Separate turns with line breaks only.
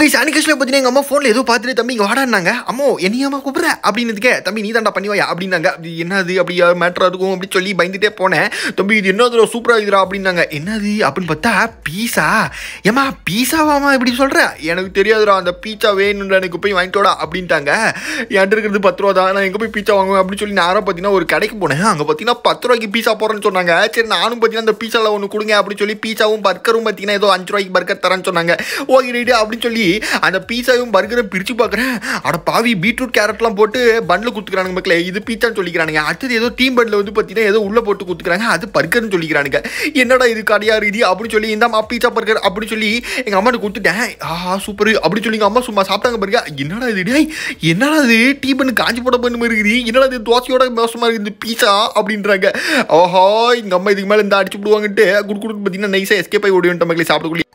guys அன்னைக்கு பார்த்தீங்கன்னா எங்கள் அம்மா ஃபோனில் எதுவும் பார்த்துட்டு தம்பி இங்கே வாடானாங்க அம்மா என்னையம்மா கூப்பிட்ற அப்படின்னதுக்கே தம்பி நீ தாண்டா பண்ணிவாயா அப்படின்னாங்க அது என்னது அப்படி மேட்டராக இருக்கும் அப்படின்னு சொல்லி பயந்துட்டே போனேன் தம்பி இது என்ன சூப்பராக இருக்குதா அப்படின்னாங்க என்னது அப்படின்னு பார்த்தா பீஸா ஏமா பீஸாவாமா இப்படி சொல்கிற எனக்கு தெரியாதுடா அந்த பீஸா வேணும்டா எனக்கு போய் வாங்கிட்டோடா அப்படின்ட்டாங்க என்கிட்ட இருக்கிறது பத்து ரூபா தான் நான் எங்கே போய் பீஸா வாங்குவேன் அப்படின்னு சொல்லி நேராக பார்த்தீங்கன்னா ஒரு கடைக்கு போனேன் அங்கே பார்த்தீங்கன்னா பத்து ரூபாய்க்கு பீஸா போடுறேன்னு சொன்னாங்க சரி நானும் பார்த்தீங்கன்னா அந்த பீஸாவில் ஒன்று கொடுங்க அப்படின்னு சொல்லி பீஸாவும் பர்கரும் பார்த்தீங்கன்னா ஏதோ அஞ்சு ரூபாய்க்கு பர்கர் தரேன்னு சொன்னாங்க ஓகே அப்படின்னு சொல்லி அந்த பீஸாவும் பர்கரும் பிரித்து பார்க்குறேன் அட பாவி பீட்ரூட் கேரட்லாம் போட்டு பண்ணில் கொடுத்துக்கிறானுங்க மக்களே இது பீட்சான்னு சொல்லிக்கிறானுங்க அடுத்தது ஏதோ டீம் பண்ணில் வந்து பார்த்தீங்கன்னா ஏதோ உள்ளே போட்டு கொடுத்துக்கிறாங்க அது பர்கர்னு சொல்லிக்கிறானுங்க என்னடா இது கடையா இது அப்படின்னு சொல்லி இந்தாம்மா பீஸா பர்கர் அப்படின்னு சொல்லி எங்கள் அம்மாவுக்கு கொடுத்துட்டேன் ஆ சூப்பர் அப்படின்னு சொல்லி எங்கள் அம்மா சும்மா சாப்பிட்டாங்க பாருங்க என்னடா இது டே என்னடா இது டீ பண்ணு காஞ்சி போட பண்ணு மாதிரி இருக்குது என்னடா இது தோசையோட மோசமாக இருக்குது பீஸா அப்படின்றாங்க ஓஹோ எங்கள் அம்மா இதுக்கு மேலே இந்த அடிச்சு விடுவாங்கட்டு குடு குடுக்கு பார்த்தீங்கன்னா நைஸாக எஸ்கேப் ஆகி ஓடி வந்துட்டோம் சாப்பிடக்கூடிய